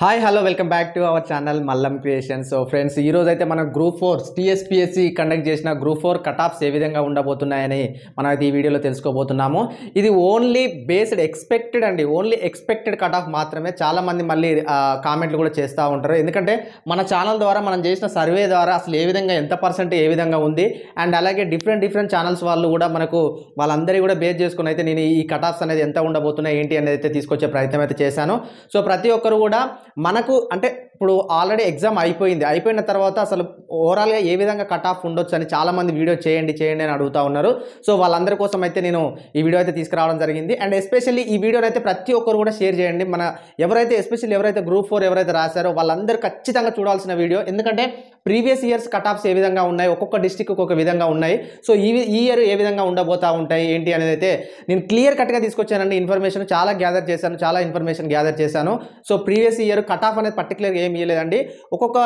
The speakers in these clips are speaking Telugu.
hi hello welcome back to our channel Mallam creation so friends ఈరోజు అయితే మనం గ్రూప్ ఫోర్ టీఎస్పీఎస్సి కండక్ట్ చేసిన గ్రూప్ ఫోర్ కటాప్స్ ఏ విధంగా ఉండబోతున్నాయని మనం అయితే ఈ వీడియోలో తెలుసుకోబోతున్నాము ఇది ఓన్లీ బేస్డ్ ఎక్స్పెక్టెడ్ అండి ఓన్లీ ఎక్స్పెక్టెడ్ కటాఫ్ మాత్రమే చాలామంది మళ్ళీ కామెంట్లు కూడా చేస్తూ ఉంటారు ఎందుకంటే మన ఛానల్ ద్వారా మనం చేసిన సర్వే ద్వారా అసలు ఏ విధంగా ఎంత పర్సెంట్ ఏ విధంగా ఉంది అండ్ అలాగే డిఫరెంట్ డిఫరెంట్ ఛానల్స్ వాళ్ళు కూడా మనకు వాళ్ళందరికీ కూడా బేస్ చేసుకుని అయితే నేను ఈ కటాఫ్స్ అనేది ఎంత ఉండబోతున్నాయి ఏంటి అనేది అయితే తీసుకొచ్చే ప్రయత్నం అయితే చేశాను సో ప్రతి ఒక్కరు కూడా మనకు అంటే ఇప్పుడు ఆల్రెడీ ఎగ్జామ్ అయిపోయింది అయిపోయిన తర్వాత అసలు ఓవరాల్గా ఏ విధంగా కట్ ఆఫ్ ఉండొచ్చు అని చాలామంది వీడియో చేయండి చేయండి అని అడుగుతూ ఉన్నారు సో వాళ్ళందరి కోసం అయితే నేను ఈ వీడియో అయితే తీసుకురావడం జరిగింది అండ్ ఎస్పెషల్లీ ఈ వీడియోని అయితే ప్రతి ఒక్కరు కూడా షేర్ చేయండి మన ఎవరైతే ఎస్పెషల్లీ ఎవరైతే గ్రూప్ ఫోర్ ఎవరైతే రాశారో వాళ్ళందరూ ఖచ్చితంగా చూడాల్సిన వీడియో ఎందుకంటే ప్రీవియస్ ఇయర్స్ కట్ ఆఫ్స్ ఏ విధంగా ఉన్నాయి ఒక్కొక్క డిస్టిక్ ఒక్కొక్క విధంగా ఉన్నాయి సో ఈ ఈ ఇయర్ ఏ విధంగా ఉండబోతా ఉంటాయి ఏంటి అనేది అయితే నేను క్లియర్ కట్గా తీసుకొచ్చానండి ఇన్ఫర్మేషన్ చాలా గ్యాదర్ చేశాను చాలా ఇన్ఫర్మేషన్ గ్యాదర్ చేశాను so previous year cut off అనేది పర్టికులర్గా ఏమి ఇవ్వలేదండి ఒక్కొక్క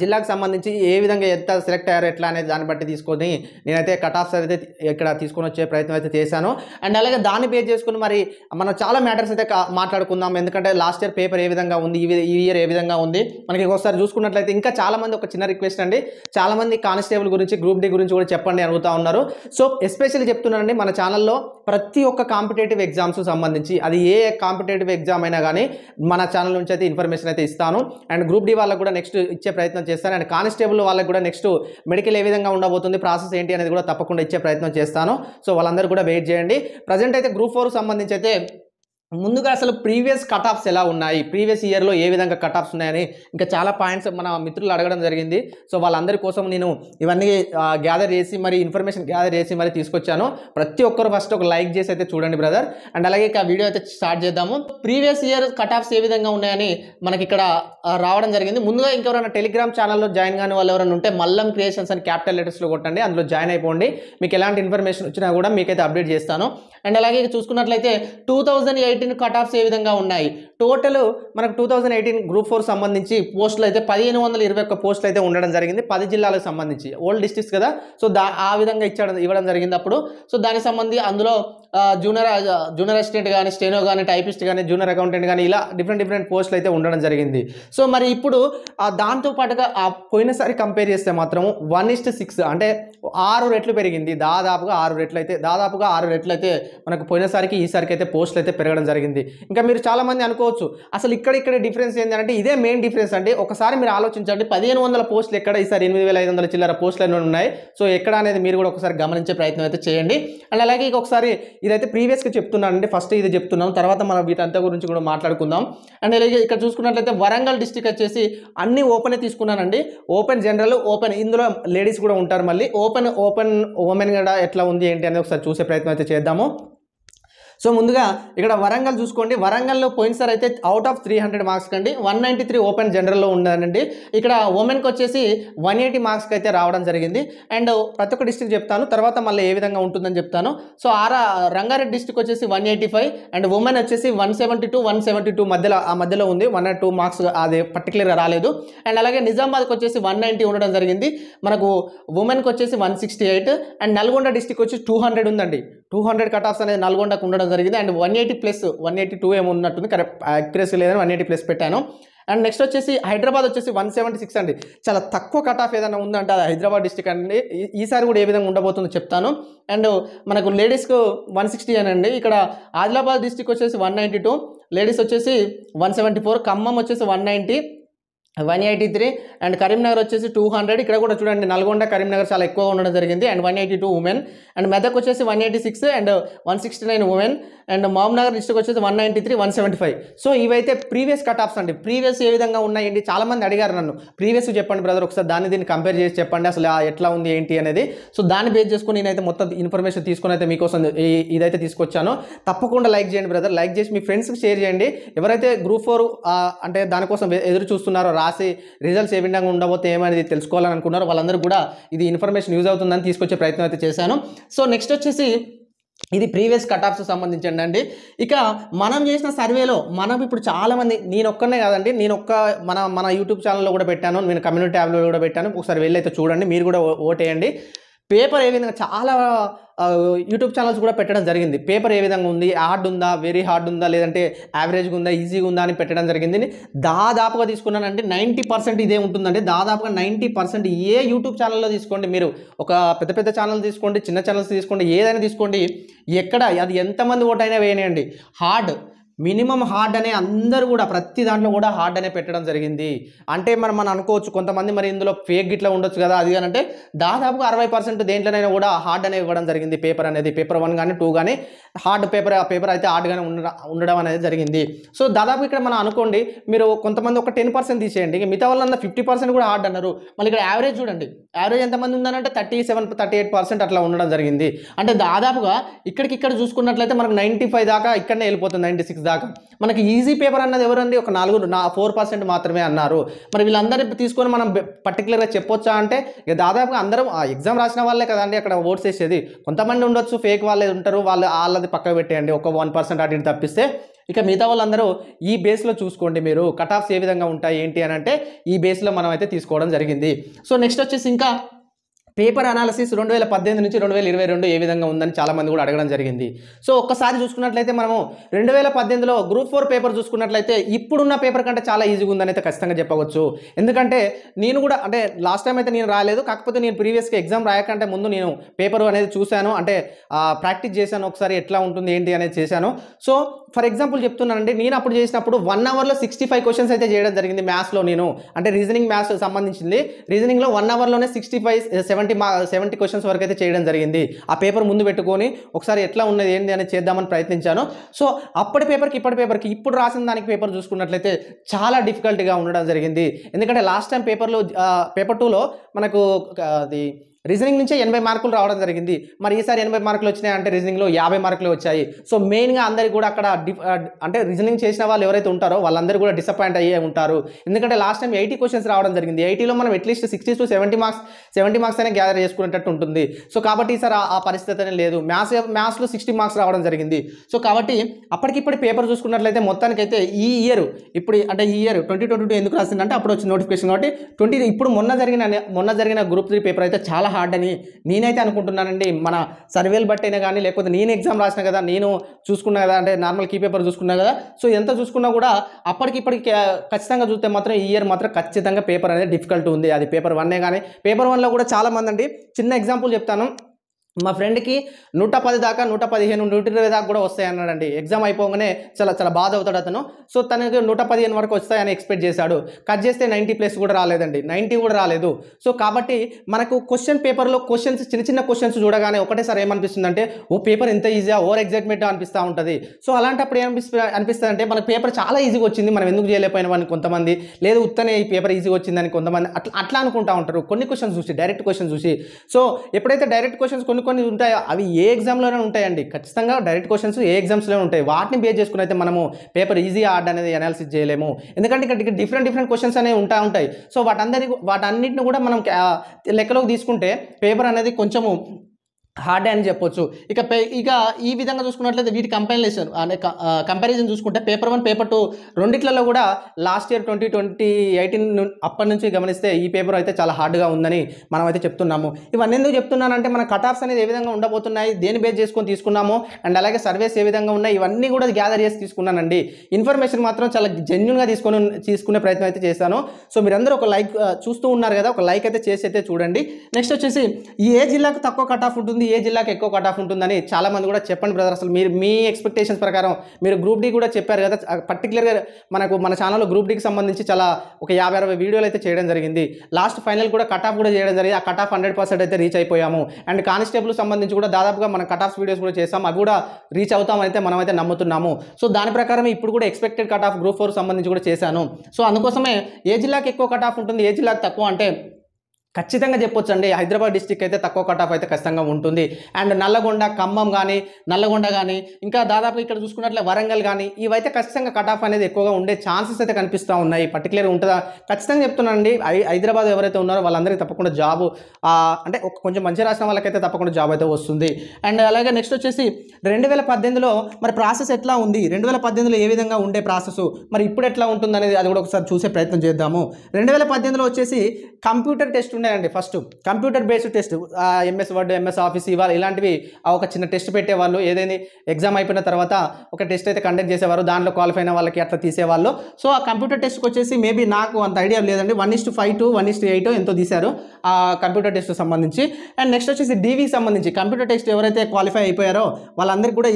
జిల్లాకు సంబంధించి ఏ విధంగా ఎంత సెలెక్ట్ అయ్యారు ఎట్లా అనేది దాన్ని బట్టి తీసుకొని నేనైతే కటాఫ్స్ అయితే ఇక్కడ తీసుకొని వచ్చే ప్రయత్నం అయితే చేశాను అండ్ అలాగే దాన్ని బేస్ చేసుకుని మరి మనం చాలా మ్యాటర్స్ అయితే మాట్లాడుకుందాం ఎందుకంటే లాస్ట్ ఇయర్ పేపర్ ఏ విధంగా ఉంది ఈ ఇయర్ ఏ విధంగా ఉంది మనకి ఒకసారి చూసుకున్నట్లయితే ఇంకా చాలామంది ఒక చిన్న రిక్వెస్ట్ అండి చాలామంది కానిస్టేబుల్ గురించి గ్రూప్ డి గురించి కూడా చెప్పండి అడుగుతూ ఉన్నారు సో ఎస్పెషల్లీ చెప్తున్నానండి మన ఛానల్లో ప్రతి ఒక్క కాంపిటేటివ్ ఎగ్జామ్స్ సంబంధించి అది ఏ కాంపిటేటివ్ ఎగ్జామ్ అయినా కానీ మన ఛానల్ నుంచి అయితే ఇన్ఫర్మేషన్ అయితే ఇస్తాను అండ్ గ్రూప్ డి వాళ్ళకు కూడా నెక్స్ట్ ఇచ్చే ప్రయత్నం చేస్తాను అండ్ కానిస్టేబుల్ వాళ్ళకి కూడా నెక్స్ట్ మెడికల్ ఏ విధంగా ఉండబోతుంది ప్రాసెస్ ఏంటి అనేది కూడా తప్పకుండా ఇచ్చే ప్రయత్నం చేస్తాను సో వాళ్ళందరూ కూడా వెయిట్ చేయండి ప్రజెంట్ అయితే గ్రూప్ ఫోర్ సంబంధించి అయితే ముందుగా అసలు ప్రీవియస్ కట్ ఆఫ్స్ ఎలా ఉన్నాయి ప్రీవియస్ ఇయర్లో ఏ విధంగా కట్ ఆఫ్స్ ఉన్నాయని ఇంకా చాలా పాయింట్స్ మన మిత్రులు అడగడం జరిగింది సో వాళ్ళందరి కోసం నేను ఇవన్నీ గ్యాదర్ చేసి మరి ఇన్ఫర్మేషన్ గ్యాదర్ చేసి మరి తీసుకొచ్చాను ప్రతి ఒక్కరు ఫస్ట్ ఒక లైక్ చేసి అయితే చూడండి బ్రదర్ అండ్ అలాగే ఇక వీడియో అయితే స్టార్ట్ చేద్దాము ప్రీవియస్ ఇయర్ కట్ ఆఫ్స్ ఏ విధంగా ఉన్నాయని మనకి ఇక్కడ రావడం జరిగింది ముందుగా ఇంకెవరైనా టెలిగ్రామ్ ఛానల్లో జాయిన్ కాని వాళ్ళు ఎవరైనా ఉంటే మల్లం క్రియేషన్స్ అని క్యాపిటల్ లెటర్స్లో కొట్టండి అందులో జాయిన్ అయిపోండి మీకు ఎలాంటి ఇన్ఫర్మేషన్ వచ్చినా కూడా మీకైతే అప్డేట్ చేస్తాను అండ్ అలాగే చూసుకున్నట్లయితే టూ పెట్టిన కట్ ఆఫ్స్ ఏ విధంగా ఉన్నాయి టోటల్ మనకు two thousand eighteen group four సంబంధించి పోస్టులు అయితే పదిహేను వందల ఇరవై ఒక్క పోస్టులు అయితే ఉండడం జరిగింది పది జిల్లాలకు సంబంధించి ఓల్డ్ డిస్ట్రిక్ట్స్ కదా సో దా ఆ విధంగా ఇచ్చడం ఇవ్వడం జరిగింది అప్పుడు సో దానికి సంబంధించి అందులో జూనియర్ జూనియర్ అసిస్టెంట్ కానీ స్టేనో కానీ టైపిస్ట్ కానీ జూనియర్ అకౌంటెంట్ కానీ ఇలా డిఫరెంట్ డిఫరెంట్ పోస్టులు అయితే ఉండడం జరిగింది సో మరి ఇప్పుడు దాంతో పాటుగా ఆ పోయినసారి కంపేర్ చేస్తే మాత్రం వన్ ఇస్ట్ సిక్స్ అంటే ఆరు రెట్లు పెరిగింది దాదాపుగా ఆరు రెట్లు అయితే దాదాపుగా ఆరు రెట్లు అయితే మనకు పోయినసారికి ఈసారికి అయితే పోస్టులు అయితే పెరగడం జరిగింది ఇంకా మీరు చాలామంది అనుకో చెప్పుకోవచ్చు అసలు ఇక్కడ ఇక్కడ డిఫరెన్స్ ఏంటంటే ఇదే మెయిన్ డిఫరెన్స్ అండి ఒకసారి మీరు ఆలోచించండి పదిహేను వందల పోస్టులు ఎక్కడ ఈసారి ఎనిమిది వేల ఐదు వందల చిల్లర పోస్టులు ఉన్నాయి సో ఎక్కడ అనేది మీరు కూడా ఒకసారి గమనించే ప్రయత్నం అయితే చేయండి అండ్ అలాగే ఒకసారి ఇదైతే ప్రీవియస్గా చెప్తున్నానండి ఫస్ట్ ఇది చెప్తున్నాం తర్వాత మనం వీటంతా గురించి కూడా మాట్లాడుకుందాం అండ్ అలాగే ఇక్కడ చూసుకున్నట్లయితే వరంగల్ డిస్టిక్ వచ్చేసి అన్ని ఓపెనే తీసుకున్నానండి ఓపెన్ జనరల్ ఓపెన్ ఇందులో లేడీస్ కూడా ఉంటారు మళ్ళీ ఓపెన్ ఓపెన్ ఓమెన్ కూడా ఎట్లా ఉంది ఏంటి అనేది ఒకసారి చూసే ప్రయత్నం అయితే చేద్దాము సో ముందుగా ఇక్కడ వరంగల్ చూసుకోండి వరంగల్లో పోయినసారి అయితే out of three hundred marks కండి వన్ నైంటీ త్రీ ఓపెన్ జనరల్లో ఉన్నానండి ఇక్కడ ఉమెన్కి వచ్చేసి వన్ ఎయిటీ మార్క్స్కి అయితే రావడం జరిగింది అండ్ ప్రతి ఒక్క డిస్టిక్ చెప్తాను తర్వాత మళ్ళీ ఏ విధంగా ఉంటుందని చెప్తాను సో ఆరా రంగారెడ్డి డిస్టిక్ వచ్చేసి one eighty five and women వచ్చేసి one seventy two one seventy two మధ్యలో ఆ మధ్యలో ఉంది వన్ టూ మార్క్స్ అది పర్టికులర్గా రాలేదు అండ్ అలాగే నిజామాబాద్కి వచ్చేసి వన్ నైంటీ ఉండడం జరిగింది మనకు ఉమెన్కి వచ్చేసి one sixty eight and Nalgonda district వచ్చి టూ హండ్రెడ్ ఉందండి టూ హండ్రెడ్ కటాఫ్స్ అనేది నల్గొండకు ఉండడం జరిగింది and one eighty plus one eighty two ఏమి ఉన్నట్టుంది కరెక్ట్ యాక్యురసీ లేదని వన్ ఎయిటీ ప్లస్ పెట్టాను అండ్ నెక్స్ట్ వచ్చేసి హైదరాబాద్ వచ్చేసి వన్ సెవెంటీ సిక్స్ అండి చాలా తక్కువ కట్ ఆఫ్ ఏదైనా ఉందంటే అది హైదరాబాద్ డిస్టిక్ అండి ఈసారి కూడా ఏ విధంగా ఉండబోతుందో చెప్తాను అండ్ మనకు లేడీస్కు వన్ సిక్స్టీ అండి ఇక్కడ ఆదిలాబాద్ డిస్టిక్ వచ్చేసి వన్ నైంటీ టూ లేడీస్ వచ్చేసి వన్ సెవెంటీ ఫోర్ ఖమ్మం వచ్చేసి one ninety one eighty three and Karimnagar వచ్చేసి టూ హండ్రెడ్ ఇక్కడ కూడా చూడండి నల్గొండ కరీంనగర్ చాలా ఎక్కువగా ఉండడం జరిగింది and one eighty two women and Medak వచ్చేసి one eighty six and one sixty nine women and Mahabubnagar district వచ్చేసి one ninety three one seventy five so ఇవైతే ప్రీవియస్ కట్ ఆఫ్స్ అండి ప్రీవియస్ ఏ విధంగా ఉన్నాయండి చాలామంది అడిగారు నన్ను ప్రీవియస్ చెప్పండి బ్రదర్ ఒకసారి దాన్ని దీన్ని కంపేర్ చేసి చెప్పండి అసలు ఎట్లా ఉంది ఏంటి అనేది సో దాన్ని బేస్ చేసుకుని నేనైతే మొత్తం ఇన్ఫర్మేషన్ తీసుకుని అయితే మీకోసం ఇదైతే తీసుకొచ్చాను తప్పకుండా లైక్ చేయండి బ్రదర్ లైక్ చేసి మీ ఫ్రెండ్స్కి షేర్ చేయండి ఎవరైతే గ్రూప్ ఫోర్ అంటే దానికోసం ఎదురు చూస్తున్నారో రాసి రిజల్ట్స్ ఏ విధంగా ఉండబోతే ఏమనేది తెలుసుకోవాలని అనుకున్నారు వాళ్ళందరూ కూడా ఇది ఇన్ఫర్మేషన్ యూజ్ అవుతుందని తీసుకొచ్చే ప్రయత్నం అయితే చేశాను సో నెక్స్ట్ వచ్చేసి ఇది ప్రీవియస్ కటాఫ్స్ సంబంధించండి అండి ఇక మనం చేసిన సర్వేలో మనం ఇప్పుడు చాలామంది నేను ఒక్కనే కాదండి నేను ఒక్క మన మన యూట్యూబ్ ఛానల్లో కూడా పెట్టాను నేను కమ్యూనిటీ యాప్లో కూడా పెట్టాను ఒకసారి వెళ్ళి అయితే చూడండి మీరు కూడా ఓటేయండి పేపర్ ఏ విధంగా చాలా యూట్యూబ్ ఛానల్స్ కూడా పెట్టడం జరిగింది పేపర్ ఏ విధంగా ఉంది హార్డ్ ఉందా వెరీ హార్డ్ ఉందా లేదంటే యావరేజ్గా ఉందా ఈజీగా ఉందా అని పెట్టడం జరిగింది దాదాపుగా తీసుకున్నానంటే నైంటీ పర్సెంట్ ఇదే ఉంటుందంటే దాదాపుగా నైంటీ పర్సెంట్ ఏ యూట్యూబ్ ఛానల్లో తీసుకోండి మీరు ఒక పెద్ద పెద్ద ఛానల్ తీసుకోండి చిన్న ఛానల్స్ తీసుకోండి ఏదైనా తీసుకోండి ఎక్కడ అది ఎంతమంది ఓటైనా వేయనియండి హార్డ్ మినిమం హార్డ్ అనే అందరూ కూడా ప్రతి దాంట్లో కూడా హార్డ్ అనే పెట్టడం జరిగింది అంటే మనం మనం అనుకోవచ్చు కొంతమంది మరి ఇందులో ఫేక్ గిట్లా ఉండొచ్చు కదా అది అంటే దాదాపుగా అరవై పర్సెంట్ దేంట్లోనైనా కూడా హార్డ్ అనేది ఇవ్వడం జరిగింది పేపర్ అనేది పేపర్ వన్ కానీ టూ కానీ హార్డ్ పేపర్ ఆ పేపర్ అయితే కానీ ఉండడం ఉండడం అనేది జరిగింది సో దాదాపు ఇక్కడ మనం అనుకోండి మీరు కొంతమంది ఒక టెన్ పర్సెంట్ తీసేయండి మిగతా వాళ్ళంతా ఫిఫ్టీ పర్సెంట్ కూడా హార్డ్ అన్నారు మళ్ళీ ఇక్కడ యావరేజ్ చూడండి యావరేజ్ ఎంతమంది ఉందనంటే thirty seven thirty eight percent అట్లా ఉండడం జరిగింది అంటే దాదాపుగా ఇక్కడికి ఇక్కడ చూసుకున్నట్లయితే మనకు నైంటీ ఫైవ్ దాకా ఇక్కడనే వెళ్ళిపోతుంది నైంటీ సిక్స్ దాకా మనకి ఈజీ పేపర్ అన్నది ఎవరండి ఒక నాలుగు నా ఫోర్ పర్సెంట్ మాత్రమే అన్నారు మరి వీళ్ళందరినీ తీసుకొని మనం పర్టికులర్గా చెప్పొచ్చా అంటే ఇక దాదాపుగా అందరం ఎగ్జామ్ రాసిన వాళ్ళే కదండి అక్కడ ఓట్స్ వేసేది కొంతమంది ఉండొచ్చు ఫేక్ వాళ్ళే ఉంటారు వాళ్ళు వాళ్ళది పక్కకు పెట్టేయండి ఒక వన్ పర్సెంట్ అటు తప్పిస్తే ఇక మిగతా వాళ్ళందరూ ఈ బేస్లో చూసుకోండి మీరు కట్ ఆఫ్స్ ఏ విధంగా ఉంటాయి ఏంటి అని అంటే ఈ బేస్లో మనం అయితే తీసుకోవడం జరిగింది సో నెక్స్ట్ వచ్చేసి ఇంకా పేపర్ అనాలిసిస్ రెండు వేల పద్దెనిమిది నుంచి రెండు వేల ఇరవై రెండు ఏ విధంగా ఉందని చాలామంది కూడా అడగడం జరిగింది సో ఒక్కసారి చూసుకున్నట్లయితే మనము రెండు వేల పద్దెనిమిదిలో గ్రూప్ ఫోర్ పేపర్ చూసుకున్నట్లయితే ఇప్పుడున్న పేపర్ కంటే చాలా ఈజీగా ఉందని అయితే ఖచ్చితంగా చెప్పవచ్చు ఎందుకంటే నేను కూడా అంటే లాస్ట్ టైం అయితే నేను రాలేదు కాకపోతే నేను ప్రీవియస్గా ఎగ్జామ్ రాయకంటే ముందు నేను పేపర్ అనేది చూశాను అంటే ప్రాక్టీస్ చేశాను ఒకసారి ఎట్లా ఉంటుంది ఏంటి అనేది చేశాను సో ఫర్ ఎగ్జాంపుల్ చెప్తున్నానండి నేను అప్పుడు చేసినప్పుడు వన్ అవర్లో సిక్స్టీ ఫైవ్ క్వశ్చన్స్ అయితే చేయడం జరిగింది మ్యాథ్స్లో నేను అంటే రీజనింగ్ మ్యాథ్స్ సంబంధించింది రీజనింగ్లో వన్ అవర్లోనే సిక్స్టీ ఫైవ్ సెవెన్ సెవెంటీ మా సెవెంటీ క్వశ్చన్స్ వరకు అయితే చేయడం జరిగింది ఆ పేపర్ ముందు పెట్టుకొని ఒకసారి ఎట్లా ఉన్నది ఏంటి అని చేద్దామని ప్రయత్నించాను సో అప్పటి పేపర్కి ఇప్పటి పేపర్కి ఇప్పుడు రాసిన దానికి పేపర్ చూసుకున్నట్లయితే చాలా డిఫికల్ట్గా ఉండడం జరిగింది ఎందుకంటే లాస్ట్ టైం పేపర్లో పేపర్ టూలో మనకు అది రీజనింగ్ నుంచే ఎనభై మార్కులు రావడం జరిగింది మరి ఈసారి ఎనభై మార్కులు వచ్చినాయి అంటే రీజనింగ్లో యాభై మార్కులు వచ్చాయి సో మెయిన్గా అందరికీ కూడా అక్కడ అంటే రీజనింగ్ చేసిన వాళ్ళు ఎవరైతే ఉంటారో వాళ్ళందరూ కూడా డిసప్పాయింట్ అయ్యే ఉంటారు ఎందుకంటే లాస్ట్ టైం ఎయిటీ క్వశ్చన్స్ రావడం జరిగింది ఎయిటీలో మనం at least sixty to seventy marks seventy marks అయినా గ్యాదర్ చేసుకునేటట్టు ఉంటుంది సో కాబట్టి ఈసారి ఆ పరిస్థితి లేదు మ్యాథ్స్ మ్యాథ్స్లో సిక్స్టీ మార్క్స్ రావడం జరిగింది సో కాబట్టి అప్పటికిప్పుడు పేపర్ చూసుకున్నట్లయితే మొత్తానికైతే ఈ ఇయర్ ఇప్పుడు అంటే ఈ ఇయర్ ట్వంటీ ట్వంటీ టూ ఎందుకు రాసిందంటే అప్పుడు వచ్చిన నోటిఫికేషన్ కాబట్టి ట్వంటీ ఇప్పుడు మొన్న జరిగిన మొన్న జరిగిన గ్రూప్ త్రీ పేపర్ అయితే చాలా హార్డ్ అని నేనైతే అనుకుంటున్నానండి మన సర్వేలు బట్టైనా కానీ లేకపోతే నేను ఎగ్జామ్ రాసిన కదా నేను చూసుకున్నా కదా అంటే నార్మల్ కీ పేపర్ చూసుకున్నా కదా సో ఎంత చూసుకున్నా కూడా అప్పటికిప్పటికి ఖచ్చితంగా చూస్తే మాత్రం ఈ ఇయర్ మాత్రం ఖచ్చితంగా పేపర్ అనేది డిఫికల్ట్ ఉంది అది పేపర్ వన్నే కానీ పేపర్ వన్లో కూడా చాలామంది అండి చిన్న ఎగ్జాంపుల్ చెప్తాను మా ఫ్రెండ్కి నూట పది దాకా నూట పదిహేను నూట ఇరవై దాకా కూడా వస్తాయి అన్నాడండి ఎగ్జామ్ అయిపోగానే చాలా చాలా బాధ అవుతాడు అతను సో తనకి నూట పదిహేను వరకు వస్తాయని ఎక్స్పెక్ట్ చేశాడు కట్ చేస్తే నైంటీ ప్లస్ కూడా రాలేదండి నైంటీ కూడా రాలేదు సో కాబట్టి మనకు క్వశ్చన్ పేపర్లో క్వశ్చన్స్ చిన్న చిన్న క్వశ్చన్స్ చూడగానే ఒకటేసారి ఏమనిపిస్తుందంటే ఓ పేపర్ ఎంత ఈజీగా ఓవర్ ఎగ్జైట్మెంట్ అనిపిస్తూ ఉంటుంది సో అలాంటప్పుడు ఏమనిపిస్తుంది అంటే మనకు పేపర్ చాలా ఈజీగా వచ్చింది మనం ఎందుకు చేయలేకపోయిన అని కొంతమంది లేదు ఉత్తనే ఈ పేపర్ ఈజీగా వచ్చిందని కొంతమంది అట్లా అట్లా అనుకుంటా ఉంటారు కొన్ని క్వశ్చన్స్ చూసి డైరెక్ట్ క్వశ్చన్స్ చూసి సో ఎప్పుడైతే డైరెక్ట్ క్వశ్చన్స్ కొన్ని కొన్ని ఉంటాయి అవి ఏ ఎగ్జామ్లోనే ఉంటాయండి ఖచ్చితంగా డైరెక్ట్ క్వశ్చన్స్ ఏ ఎగ్జామ్స్లోనే ఉంటాయి వాటిని బేస్ చేసుకుని అయితే మనము పేపర్ ఈజీ ఆర్డర్ అనేది అనాలిసిస్ చేయలేము ఎందుకంటే ఇక్కడ డిఫరెంట్ డిఫరెంట్ క్వశ్చన్స్ అనేవి ఉంటా ఉంటాయి సో వాటందరి వాటన్నిటిని కూడా మనం లెక్కలోకి తీసుకుంటే పేపర్ అనేది కొంచెము హార్డే అని చెప్పొచ్చు ఇక పే ఇక ఈ విధంగా చూసుకున్నట్లయితే వీటి కంపారిజన్ అనే కంపారిజన్ చూసుకుంటే పేపర్ వన్ పేపర్ టూ రెండిట్లలో కూడా last year twenty twenty eighteen అప్పటి నుంచి గమనిస్తే ఈ పేపర్ అయితే చాలా హార్డ్గా ఉందని మనం అయితే చెప్తున్నాము ఇవన్నీ ఎందుకు చెప్తున్నానంటే మన కటాఫ్స్ అనేది ఏ విధంగా ఉండబోతున్నాయి దేని బేస్ చేసుకొని తీసుకున్నాము అండ్ అలాగే సర్వేస్ ఏ విధంగా ఉన్నాయి ఇవన్నీ కూడా గ్యాదర్ చేసి తీసుకున్నానండి ఇన్ఫర్మేషన్ మాత్రం చాలా జెన్యున్గా తీసుకొని తీసుకునే ప్రయత్నం అయితే చేశాను సో మీరందరూ ఒక లైక్ చూస్తూ ఉన్నారు కదా ఒక లైక్ అయితే చేసి అయితే చూడండి నెక్స్ట్ వచ్చేసి ఏ జిల్లాకు తక్కువ కటాఫ్ ఉంటుంది ఏ జిల్లాకి ఎక్కువ కట్ ఆఫ్ ఉంటుందని చాలామంది కూడా చెప్పండి బ్రదర్ అసలు మీరు మీ ఎక్స్పెక్టేషన్స్ ప్రకారం మీరు గ్రూప్ డి కూడా చెప్పారు కదా పర్టికులర్గా మనకు మన ఛానల్లో గ్రూప్ డీకి సంబంధించి చాలా ఒక యాభై అరవై వీడియోలు అయితే చేయడం జరిగింది లాస్ట్ ఫైనల్ కూడా కట్ ఆఫ్ కూడా చేయడం జరిగింది ఆ కట్ ఆఫ్ హండ్రెడ్ పర్సెంట్ అయితే రీచ్ అయిపోయాము అండ్ కానిస్టేబుల్ సంబంధించి కూడా దాదాపుగా మనం కట్ ఆఫ్ వీడియోస్ కూడా చేసాం అవి కూడా రీచ్ మనం మనమైతే నమ్ముతున్నాము సో దాని ప్రకారం ఇప్పుడు కూడా expected cut off group four సంబంధించి కూడా చేశాను సో అందుకోసమే ఏ జిల్లాకి ఎక్కువ కట్ ఆఫ్ ఉంటుంది ఏ జిల్లాకి తక్కువ అంటే ఖచ్చితంగా చెప్పొచ్చు అండి హైదరాబాద్ డిస్టిక్ అయితే తక్కువ కట్ ఆఫ్ అయితే ఖచ్చితంగా ఉంటుంది అండ్ నల్లగొండ ఖమ్మం కానీ నల్లగొండ కానీ ఇంకా దాదాపు ఇక్కడ చూసుకున్నట్లే వరంగల్ కానీ ఇవైతే ఖచ్చితంగా కట్ ఆఫ్ అనేది ఎక్కువగా ఉండే ఛాన్సెస్ అయితే కనిపిస్తూ ఉన్నాయి పర్టికులర్ ఉంటుందా ఖచ్చితంగా చెప్తున్నానండి హైదరాబాద్ ఎవరైతే ఉన్నారో వాళ్ళందరికీ తప్పకుండా జాబు అంటే కొంచెం మంచి రాసిన వాళ్ళకైతే తప్పకుండా జాబ్ అయితే వస్తుంది అండ్ అలాగే నెక్స్ట్ వచ్చేసి రెండు వేల పద్దెనిమిదిలో మరి ప్రాసెస్ ఎట్లా ఉంది రెండు వేల పద్దెనిమిదిలో ఏ విధంగా ఉండే ప్రాసెస్ మరి ఇప్పుడు ఎట్లా ఉంటుంది అనేది అది కూడా ఒకసారి చూసే ప్రయత్నం చేద్దాము రెండు వేల పద్దెనిమిదిలో వచ్చేసి కంప్యూటర్ టెస్ట్ ఉండే ఉండేనండి first computer based test MS Word MS Office ఇవాళ ఇలాంటివి ఒక చిన్న టెస్ట్ పెట్టేవాళ్ళు ఏదైంది ఎగ్జామ్ అయిపోయిన తర్వాత ఒక టెస్ట్ అయితే కండక్ట్ చేసేవారు దాంట్లో క్వాలిఫై అయిన వాళ్ళకి అట్లా తీసేవాళ్ళు సో ఆ కంప్యూటర్ టెస్ట్కి వచ్చేసి మేబీ నాకు అంత ఐడియా లేదండి one is to five to one is to eight ఎంతో తీశారు ఆ కంప్యూటర్ టెస్ట్ సంబంధించి అండ్ నెక్స్ట్ వచ్చేసి డీవీ సంబంధించి కంప్యూటర్ టెస్ట్ ఎవరైతే క్వాలిఫై అయిపోయారో వాళ్ళందరికీ కూడా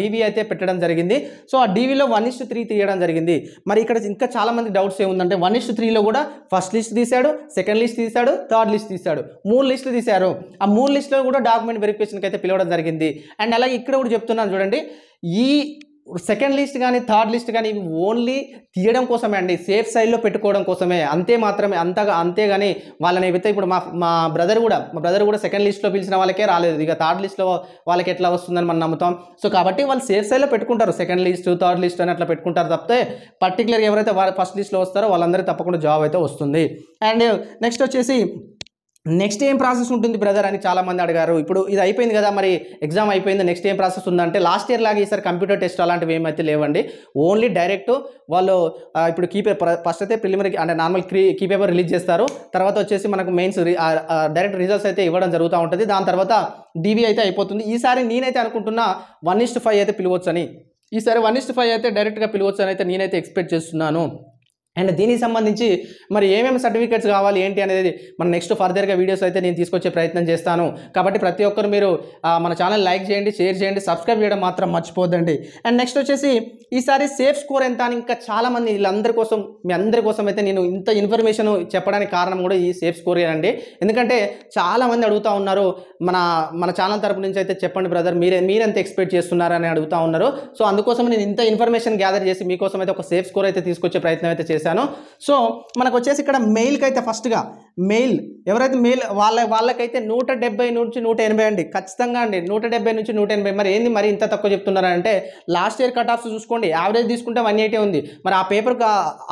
డీవీ అయితే పెట్టడం జరిగింది సో ఆ డీవీలో వన్ ఇస్టు త్రీ తీయడం జరిగింది మరి ఇక్కడ ఇంకా చాలామంది డౌట్స్ ఏముందంటే వన్ ఇస్టు త్రీలో కూడా ఫస్ట్ లిస్ట్ తీశాడు సెకండ్ లిస్ట్ తీశాడు థర్డ్ లిస్ట్ తీశాడు మూడు లిస్టులు తీశారు ఆ మూడు లిస్టులో కూడా డాక్యుమెంట్ వెరిఫికేషన్కి అయితే పిలవడం జరిగింది అండ్ అలాగే ఇక్కడ కూడా చెప్తున్నాను చూడండి ఈ సెకండ్ లిస్ట్ కానీ థర్డ్ లిస్ట్ కానీ ఇవి ఓన్లీ తీయడం కోసమే అండి సేఫ్ సైడ్లో పెట్టుకోవడం కోసమే అంతే మాత్రమే అంతగా అంతేగాని వాళ్ళని అయితే ఇప్పుడు మా మా బ్రదర్ కూడా మా బ్రదర్ కూడా సెకండ్ లిస్ట్లో పిలిచిన వాళ్ళకే రాలేదు ఇక థర్డ్ లిస్ట్లో వాళ్ళకి ఎట్లా వస్తుందని మనం నమ్ముతాం సో కాబట్టి వాళ్ళు సేఫ్ సైడ్లో పెట్టుకుంటారు సెకండ్ లిస్ట్ థర్డ్ లిస్ట్ అని అట్లా పెట్టుకుంటారు తప్పితే పర్టికులర్గా ఎవరైతే ఫస్ట్ లిస్ట్లో వస్తారో వాళ్ళందరూ తప్పకుండా జాబ్ అయితే వస్తుంది అండ్ నెక్స్ట్ వచ్చేసి నెక్స్ట్ ఏం ప్రాసెస్ ఉంటుంది బ్రదర్ అని చాలామంది అడిగారు ఇప్పుడు ఇది అయిపోయింది కదా మరి ఎగ్జామ్ అయిపోయింది నెక్స్ట్ ఏం ప్రాసెస్ ఉందంటే లాస్ట్ ఇయర్ లాగా ఈసారి కంప్యూటర్ టెస్ట్ అలాంటివి ఏమైతే లేవండి ఓన్లీ డైరెక్ట్ వాళ్ళు ఇప్పుడు కీ పేపర్ ఫస్ట్ అయితే ప్రిలిమినరీ అంటే నార్మల్ క్రీ కీ పేపర్ రిలీజ్ చేస్తారు తర్వాత వచ్చేసి మనకు మెయిన్స్ డైరెక్ట్ రిజల్ట్స్ అయితే ఇవ్వడం జరుగుతూ ఉంటుంది దాని తర్వాత డీవీ అయితే అయిపోతుంది ఈసారి నేనైతే అనుకుంటున్నా వన్ ఫైవ్ అయితే పిలవచ్చు అని ఈసారి వన్ ఇస్ట్ ఫైవ్ అయితే డైరెక్ట్గా పిలవచ్చు అని అయితే నేనైతే ఎక్స్పెక్ట్ చేస్తున్నాను అండ్ దీనికి సంబంధించి మరి ఏమేమి సర్టిఫికేట్స్ కావాలి ఏంటి అనేది మన నెక్స్ట్ ఫర్దర్గా వీడియోస్ అయితే నేను తీసుకొచ్చే ప్రయత్నం చేస్తాను కాబట్టి ప్రతి ఒక్కరు మీరు మన ఛానల్ లైక్ చేయండి షేర్ చేయండి సబ్స్క్రైబ్ చేయడం మాత్రం మర్చిపోద్దండి అండ్ నెక్స్ట్ వచ్చేసి ఈసారి సేఫ్ స్కోర్ ఎంత అని ఇంకా చాలామంది వీళ్ళందరి కోసం మీ అందరి కోసం అయితే నేను ఇంత ఇన్ఫర్మేషన్ చెప్పడానికి కారణం కూడా ఈ సేఫ్ స్కోర్ అండి ఎందుకంటే చాలామంది అడుగుతూ ఉన్నారు మన మన ఛానల్ తరపు నుంచి అయితే చెప్పండి బ్రదర్ మీరే మీరెంత ఎక్స్పెక్ట్ చేస్తున్నారని అడుగుతూ ఉన్నారు సో అందుకోసం నేను ఇంత ఇన్ఫర్మేషన్ గ్యాదర్ చేసి మీకోసం అయితే ఒక సేఫ్ స్కోర్ అయితే తీసుకొచ్చే ప్రయత్నం అయితే చేశాను చేశాను సో మనకు వచ్చేసి ఇక్కడ మెయిల్కి అయితే ఫస్ట్గా మెయిల్ ఎవరైతే మెయిల్ వాళ్ళ వాళ్ళకైతే నూట డెబ్బై నుంచి నూట ఎనభై అండి ఖచ్చితంగా అండి నూట డెబ్బై నుంచి నూట ఎనభై మరి ఏంది మరి ఇంత తక్కువ చెప్తున్నారంటే లాస్ట్ ఇయర్ కట్ ఆఫ్స్ చూసుకోండి యావరేజ్ తీసుకుంటే వన్ ఎయిటీ ఉంది మరి ఆ పేపర్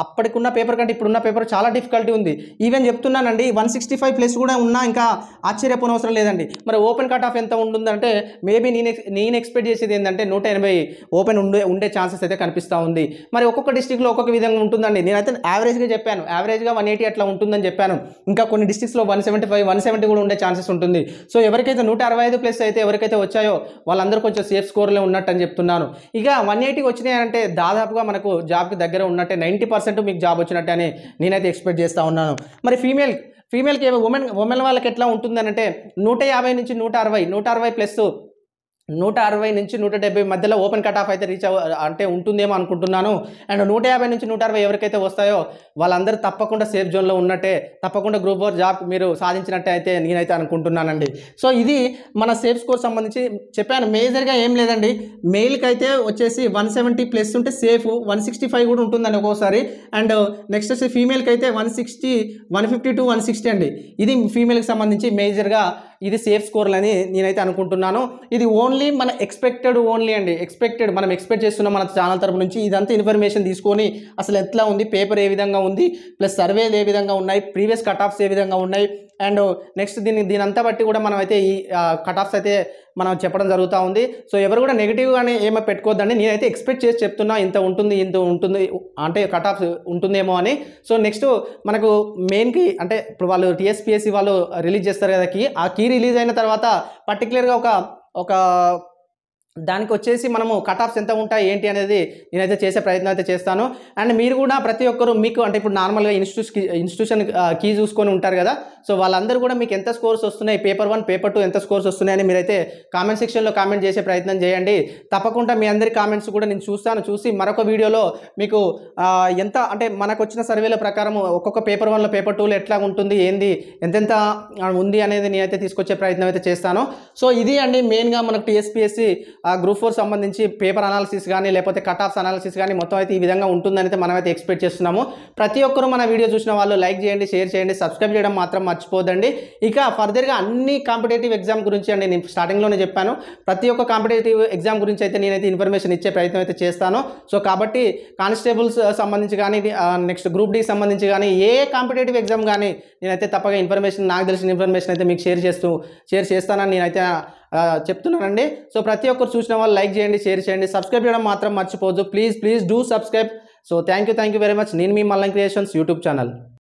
అప్పటికున్న పేపర్ కంటే ఇప్పుడున్న పేపర్ చాలా డిఫికల్టీ ఉంది ఈవెన్ చెప్తున్నానండి వన్ సిక్స్టీ ఫైవ్ ప్లస్ కూడా ఉన్నా ఇంకా ఆశ్చర్యపోనవసరం లేదండి మరి ఓపెన్ కట్ ఆఫ్ ఎంత ఉంటుందంటే మేబీ నేను నేను ఎక్స్పెక్ట్ చేసేది ఏంటంటే నూట ఎనభై ఓపెన్ ఉండే ఉండే ఛాన్సెస్ అయితే కనిపిస్తూ ఉంది మరి ఒక్కొక్క డిస్టిక్లో ఒక్కొక్క విధంగా ఉంటుందండి నేను నేనైతే యావరేజ్గా చెప్పాను యావరేజ్గా వన్ ఎయిటీ అట్లా ఉంటుందని చెప్పాను ఇంకా కొన్ని డిస్టిక్స్లో one seventy five one seventy కూడా ఉండే ఛాన్సెస్ ఉంటుంది సో ఎవరికైతే నూట అరవై ఐదు ప్లస్ అయితే ఎవరికైతే వచ్చాయో వాళ్ళందరూ కొంచెం సేఫ్ స్కోర్లో ఉన్నట్టు అని చెప్తున్నాను ఇక వన్ ఎయిటీ వచ్చినాయంటే దాదాపుగా మనకు జాబ్కి దగ్గర ఉన్నట్టే నైంటీ పర్సెంట్ మీకు జాబ్ వచ్చినట్టే అని నేనైతే ఎక్స్పెక్ట్ చేస్తూ ఉన్నాను మరి ఫీమేల్ ఫీమేల్కి ఉమెన్ ఉమెన్ వాళ్ళకి ఎట్లా ఉంటుందనంటే నూట యాభై నుంచి నూట అరవై నూట అరవై ప్లస్ నూట అరవై నుంచి నూట డెబ్బై మధ్యలో ఓపెన్ కట్ ఆఫ్ అయితే రీచ్ అవ అంటే ఉంటుందేమో అనుకుంటున్నాను అండ్ నూట యాభై నుంచి నూట అరవై ఎవరికైతే వస్తాయో వాళ్ళందరూ తప్పకుండా సేఫ్ జోన్లో ఉన్నట్టే తప్పకుండా గ్రూప్ ఫోర్ జాబ్ మీరు సాధించినట్టే అయితే నేనైతే అనుకుంటున్నానండి సో ఇది మన సేఫ్ స్కోర్ సంబంధించి చెప్పాను మేజర్గా ఏం లేదండి మెయిల్కి అయితే వచ్చేసి వన్ సెవెంటీ ప్లస్ ఉంటే సేఫ్ వన్ సిక్స్టీ ఫైవ్ కూడా ఉంటుందండి ఒక్కోసారి అండ్ నెక్స్ట్ వచ్చి ఫీమేల్కి అయితే one sixty one fifty to one sixty అండి ఇది ఫీమేల్కి సంబంధించి మేజర్గా ఇది సేఫ్ స్కోర్లు అని నేనైతే అనుకుంటున్నాను ఇది ఓన్లీ మన ఎక్స్పెక్టెడ్ ఓన్లీ అండి ఎక్స్పెక్టెడ్ మనం ఎక్స్పెక్ట్ చేస్తున్న మన ఛానల్ తరపు నుంచి ఇదంతా ఇన్ఫర్మేషన్ తీసుకొని అసలు ఎట్లా ఉంది పేపర్ ఏ విధంగా ఉంది ప్లస్ సర్వేలు ఏ విధంగా ఉన్నాయి ప్రీవియస్ కట్ ఆఫ్స్ ఏ విధంగా ఉన్నాయి అండ్ నెక్స్ట్ దీని దీనంతా బట్టి కూడా మనం అయితే ఈ కట్ ఆఫ్స్ అయితే మనం చెప్పడం జరుగుతూ ఉంది సో ఎవరు కూడా నెగిటివ్గానే ఏమో పెట్టుకోవద్దండి నేనైతే ఎక్స్పెక్ట్ చేసి చెప్తున్నా ఇంత ఉంటుంది ఇంత ఉంటుంది అంటే కట్ ఆఫ్ ఉంటుందేమో అని సో నెక్స్ట్ మనకు మెయిన్కి అంటే ఇప్పుడు వాళ్ళు టీఎస్పీఎస్సీ వాళ్ళు రిలీజ్ చేస్తారు కదా కీ ఆ కీ రిలీజ్ అయిన తర్వాత పర్టికులర్గా ఒక ఒక దానికి వచ్చేసి మనము కట్ ఆఫ్స్ ఎంత ఉంటాయి ఏంటి అనేది నేనైతే చేసే ప్రయత్నం అయితే చేస్తాను అండ్ మీరు కూడా ప్రతి ఒక్కరు మీకు అంటే ఇప్పుడు నార్మల్గా ఇన్స్టిట్యూట్ ఇన్స్టిట్యూషన్ కీ చూసుకొని ఉంటారు కదా సో వాళ్ళందరూ కూడా మీకు ఎంత స్కోర్స్ వస్తున్నాయి పేపర్ వన్ పేపర్ టూ ఎంత స్కోర్స్ వస్తున్నాయని మీరైతే కామెంట్ సెక్షన్లో కామెంట్ చేసే ప్రయత్నం చేయండి తప్పకుండా మీ అందరి కామెంట్స్ కూడా నేను చూస్తాను చూసి మరొక వీడియోలో మీకు ఎంత అంటే మనకు వచ్చిన సర్వేల ప్రకారం ఒక్కొక్క పేపర్ వన్లో పేపర్ టూలో ఎట్లా ఉంటుంది ఏంది ఎంతెంత ఉంది అనేది నేనైతే తీసుకొచ్చే ప్రయత్నం అయితే చేస్తాను సో ఇది అండి మెయిన్గా మనకు టీఎస్పీఎస్సి గ్రూప్ ఫోర్ సంబంధించి పేపర్ అనాలిసిస్ కానీ లేకపోతే కట్ ఆఫ్స్ అనాలిసిస్ కానీ మొత్తం అయితే ఈ విధంగా ఉంటుందని అయితే ఎక్స్పెక్ట్ చేస్తున్నాము ప్రతి ఒక్కరూ మన వీడియో చూసిన వాళ్ళు లైక్ చేయండి షేర్ చేయండి సబ్స్క్రైబ్ చేయడం మాత్రం మర్చిపోదండి ఇక ఫర్దర్గా అన్ని కాంపిటేటివ్ ఎగ్జామ్ గురించి అండి నేను స్టార్టింగ్లోనే చెప్పాను ప్రతి ఒక్క కాంపిటేటివ్ ఎగ్జామ్ గురించి అయితే నేనైతే ఇన్ఫర్మేషన్ ఇచ్చే ప్రయత్నం అయితే చేస్తాను సో కాబట్టి కానిస్టేబుల్స్ uh, సంబంధించి కానీ నెక్స్ట్ గ్రూప్ డికి సంబంధించి కానీ ఏ కాంపిటేటివ్ ఎగ్జామ్ కానీ నేనైతే తప్పగా ఇన్ఫర్మేషన్ నాకు తెలిసిన ఇన్ఫర్మేషన్ అయితే మీకు షేర్ చేస్తూ షేర్ చేస్తానని నేనైతే చెప్తున్నానండి సో ప్రతి ఒక్కరు చూసిన వాళ్ళు లైక్ చేయండి షేర్ చేయండి సబ్స్క్రైబ్ చేయడం మాత్రం మర్చిపోవద్దు please please do subscribe so thank you thank you very much నేను మీ మల్లం క్రియేషన్స్ యూట్యూబ్ ఛానల్